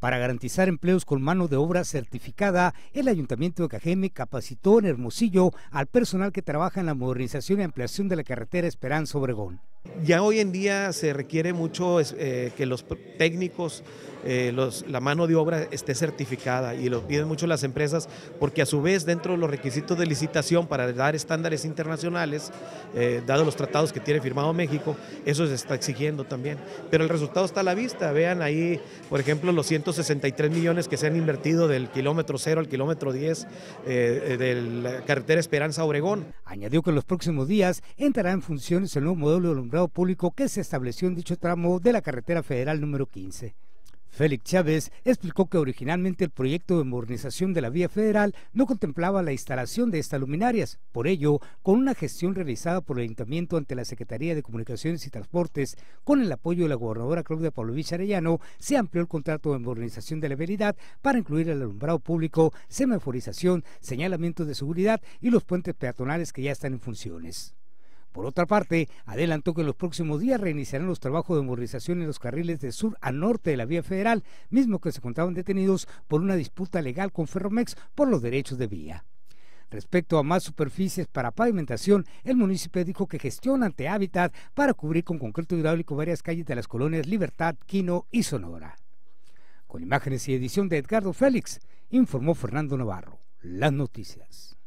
Para garantizar empleos con mano de obra certificada, el Ayuntamiento de Cajeme capacitó en Hermosillo al personal que trabaja en la modernización y ampliación de la carretera Esperanza Obregón. Ya hoy en día se requiere mucho eh, que los técnicos, eh, la mano de obra esté certificada y lo piden mucho las empresas porque a su vez dentro de los requisitos de licitación para dar estándares internacionales, eh, dado los tratados que tiene firmado México, eso se está exigiendo también. Pero el resultado está a la vista. Vean ahí, por ejemplo, los 163 millones que se han invertido del kilómetro 0 al kilómetro 10 de la carretera Esperanza-Obregón. Añadió que en los próximos días entrará en funciones el nuevo modelo de alumbrado público que se estableció en dicho tramo de la carretera federal número 15. Félix Chávez explicó que originalmente el proyecto de modernización de la vía federal no contemplaba la instalación de estas luminarias. Por ello, con una gestión realizada por el Ayuntamiento ante la Secretaría de Comunicaciones y Transportes, con el apoyo de la gobernadora Claudia pablo Arellano, se amplió el contrato de modernización de la veridad para incluir el alumbrado público, semaforización, señalamientos de seguridad y los puentes peatonales que ya están en funciones. Por otra parte, adelantó que en los próximos días reiniciarán los trabajos de movilización en los carriles de sur a norte de la vía federal, mismo que se encontraban detenidos por una disputa legal con Ferromex por los derechos de vía. Respecto a más superficies para pavimentación, el municipio dijo que gestiona ante Hábitat para cubrir con concreto hidráulico varias calles de las colonias Libertad, Quino y Sonora. Con imágenes y edición de Edgardo Félix, informó Fernando Navarro. Las noticias.